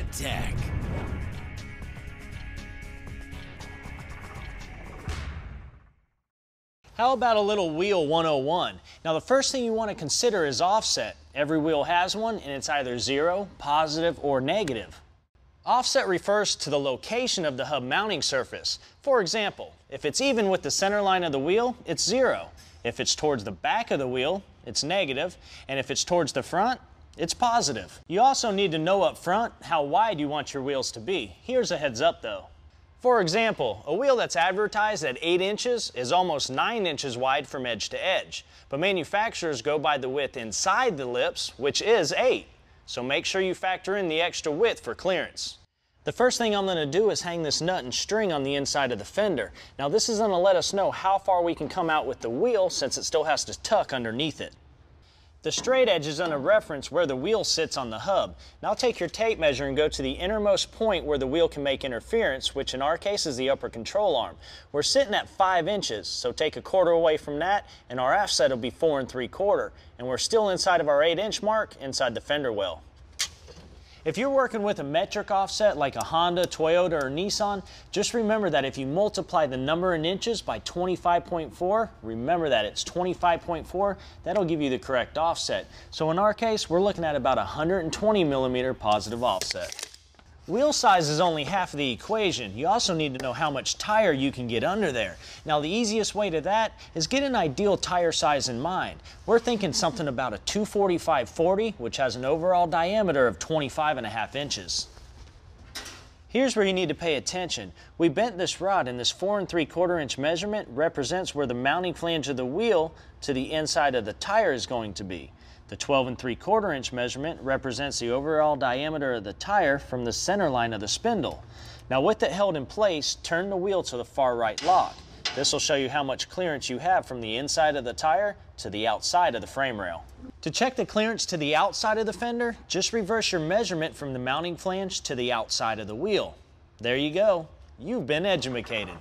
attack. How about a little wheel 101? Now the first thing you want to consider is offset. Every wheel has one and it's either zero, positive, or negative. Offset refers to the location of the hub mounting surface. For example, if it's even with the center line of the wheel, it's zero. If it's towards the back of the wheel, it's negative, and if it's towards the front, it's positive. You also need to know up front how wide you want your wheels to be. Here's a heads up though. For example, a wheel that's advertised at 8 inches is almost 9 inches wide from edge to edge, but manufacturers go by the width inside the lips, which is 8. So make sure you factor in the extra width for clearance. The first thing I'm going to do is hang this nut and string on the inside of the fender. Now this is going to let us know how far we can come out with the wheel since it still has to tuck underneath it. The straight edge is under reference where the wheel sits on the hub. Now take your tape measure and go to the innermost point where the wheel can make interference, which in our case is the upper control arm. We're sitting at 5 inches, so take a quarter away from that, and our offset will be 4 and 3 quarter. And we're still inside of our 8 inch mark inside the fender well. If you're working with a metric offset like a Honda, Toyota, or Nissan, just remember that if you multiply the number in inches by 25.4, remember that it's 25.4, that'll give you the correct offset. So in our case, we're looking at about 120 millimeter positive offset. Wheel size is only half of the equation. You also need to know how much tire you can get under there. Now the easiest way to that is get an ideal tire size in mind. We're thinking something about a 245-40, which has an overall diameter of 25 and a half inches. Here's where you need to pay attention. We bent this rod and this four and three quarter inch measurement represents where the mounting flange of the wheel to the inside of the tire is going to be. The 12 and 3 quarter inch measurement represents the overall diameter of the tire from the center line of the spindle. Now with it held in place, turn the wheel to the far right lock. This will show you how much clearance you have from the inside of the tire to the outside of the frame rail. To check the clearance to the outside of the fender, just reverse your measurement from the mounting flange to the outside of the wheel. There you go, you've been edumacated.